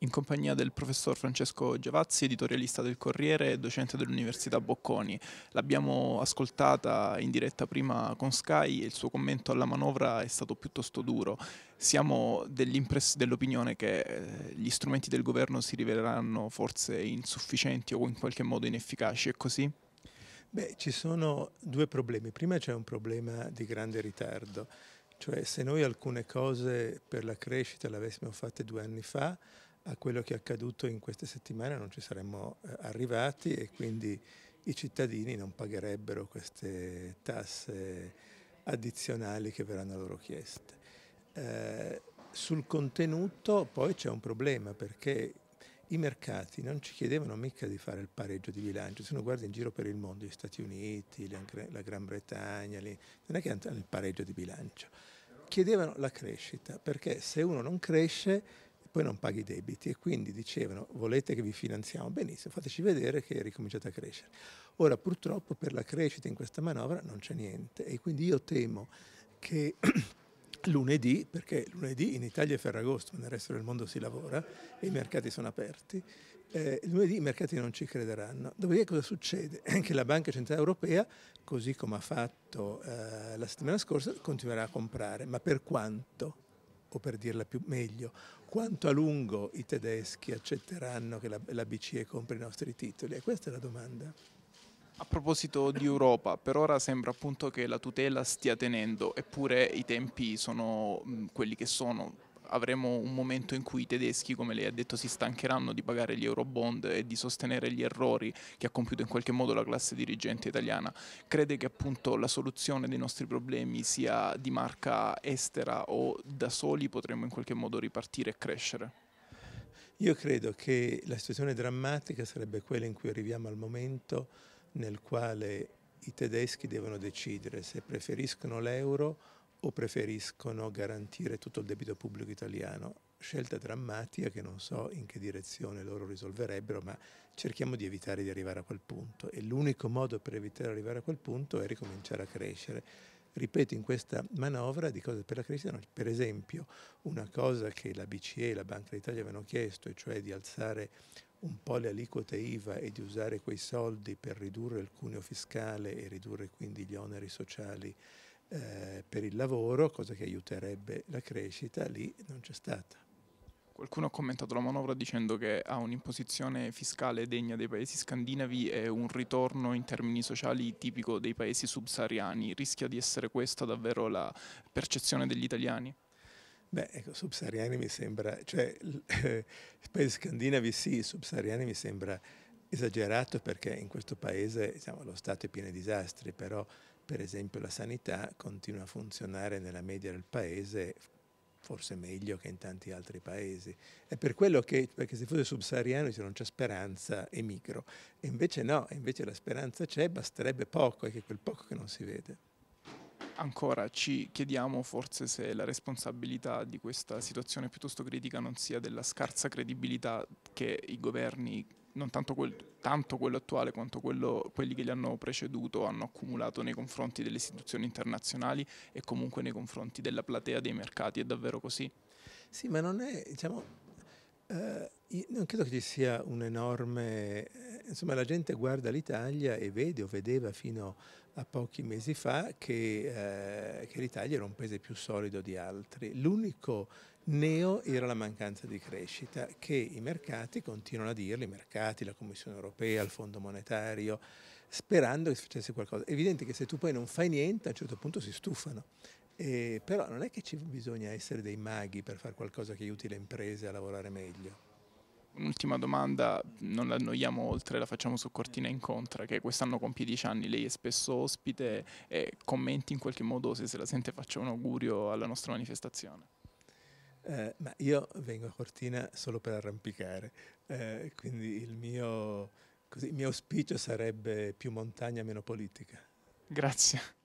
in compagnia del professor Francesco Giavazzi, editorialista del Corriere e docente dell'Università Bocconi. L'abbiamo ascoltata in diretta prima con Sky e il suo commento alla manovra è stato piuttosto duro. Siamo dell'opinione che eh, gli strumenti del governo si riveleranno forse insufficienti o in qualche modo inefficaci, è così? Beh, ci sono due problemi. Prima c'è un problema di grande ritardo, cioè se noi alcune cose per la crescita le avessimo fatte due anni fa, a quello che è accaduto in queste settimane non ci saremmo eh, arrivati e quindi i cittadini non pagherebbero queste tasse addizionali che verranno loro chieste. Eh, sul contenuto poi c'è un problema perché i mercati non ci chiedevano mica di fare il pareggio di bilancio, se uno guarda in giro per il mondo, gli Stati Uniti, la Gran Bretagna, non è che hanno il pareggio di bilancio, chiedevano la crescita perché se uno non cresce e poi non paghi i debiti e quindi dicevano volete che vi finanziamo benissimo, fateci vedere che ricominciate a crescere. Ora purtroppo per la crescita in questa manovra non c'è niente e quindi io temo che lunedì, perché lunedì in Italia è Ferragosto, nel resto del mondo si lavora e i mercati sono aperti, eh, lunedì i mercati non ci crederanno. Dopodiché cosa succede? Che la Banca Centrale Europea, così come ha fatto eh, la settimana scorsa, continuerà a comprare, ma per quanto? O per dirla più meglio, quanto a lungo i tedeschi accetteranno che la, la BCE compri i nostri titoli? E questa è la domanda. A proposito di Europa, per ora sembra appunto che la tutela stia tenendo, eppure i tempi sono quelli che sono avremo un momento in cui i tedeschi, come lei ha detto, si stancheranno di pagare gli euro bond e di sostenere gli errori che ha compiuto in qualche modo la classe dirigente italiana. Crede che appunto la soluzione dei nostri problemi sia di marca estera o da soli potremo in qualche modo ripartire e crescere? Io credo che la situazione drammatica sarebbe quella in cui arriviamo al momento nel quale i tedeschi devono decidere se preferiscono l'euro o preferiscono garantire tutto il debito pubblico italiano. Scelta drammatica che non so in che direzione loro risolverebbero, ma cerchiamo di evitare di arrivare a quel punto e l'unico modo per evitare di arrivare a quel punto è ricominciare a crescere. Ripeto, in questa manovra di cose per la crescita, per esempio, una cosa che la BCE e la Banca d'Italia avevano chiesto, e cioè di alzare un po' le aliquote IVA e di usare quei soldi per ridurre il cuneo fiscale e ridurre quindi gli oneri sociali eh, per il lavoro, cosa che aiuterebbe la crescita, lì non c'è stata. Qualcuno ha commentato la manovra dicendo che ha un'imposizione fiscale degna dei paesi scandinavi e un ritorno in termini sociali tipico dei paesi subsahariani. Rischia di essere questa davvero la percezione degli italiani? Beh, ecco, subsahariani mi sembra, cioè eh, paesi scandinavi sì, subsahariani mi sembra esagerato perché in questo paese diciamo, lo Stato è pieno di disastri, però per esempio la sanità continua a funzionare nella media del paese forse meglio che in tanti altri paesi. È per quello che, perché se fosse subsahariano se non c'è speranza, emigro. E invece no, invece la speranza c'è, basterebbe poco, è che quel poco che non si vede. Ancora ci chiediamo forse se la responsabilità di questa situazione piuttosto critica non sia della scarsa credibilità che i governi non tanto, quel, tanto quello attuale quanto quello, quelli che li hanno preceduto hanno accumulato nei confronti delle istituzioni internazionali e comunque nei confronti della platea dei mercati, è davvero così? Sì, ma non è, diciamo, Uh, eh, io non credo che ci sia un enorme... Eh, insomma, la gente guarda l'Italia e vede o vedeva fino a pochi mesi fa che, uh, che l'Italia era un paese più solido di altri. L'unico neo era la mancanza di crescita che i mercati continuano a dirlo, i mercati, la Commissione Europea, il Fondo Monetario, sperando che successe qualcosa. È evidente che se tu poi non fai niente, a un certo punto si stufano eh, però non è che ci bisogna essere dei maghi per fare qualcosa che aiuti le imprese a lavorare meglio. Un'ultima domanda, non la annoiamo oltre, la facciamo su Cortina Incontra, che quest'anno compie dieci anni, lei è spesso ospite e commenti in qualche modo se se la sente faccia un augurio alla nostra manifestazione. Eh, ma io vengo a Cortina solo per arrampicare, eh, quindi il mio, così, il mio auspicio sarebbe più montagna, meno politica. Grazie.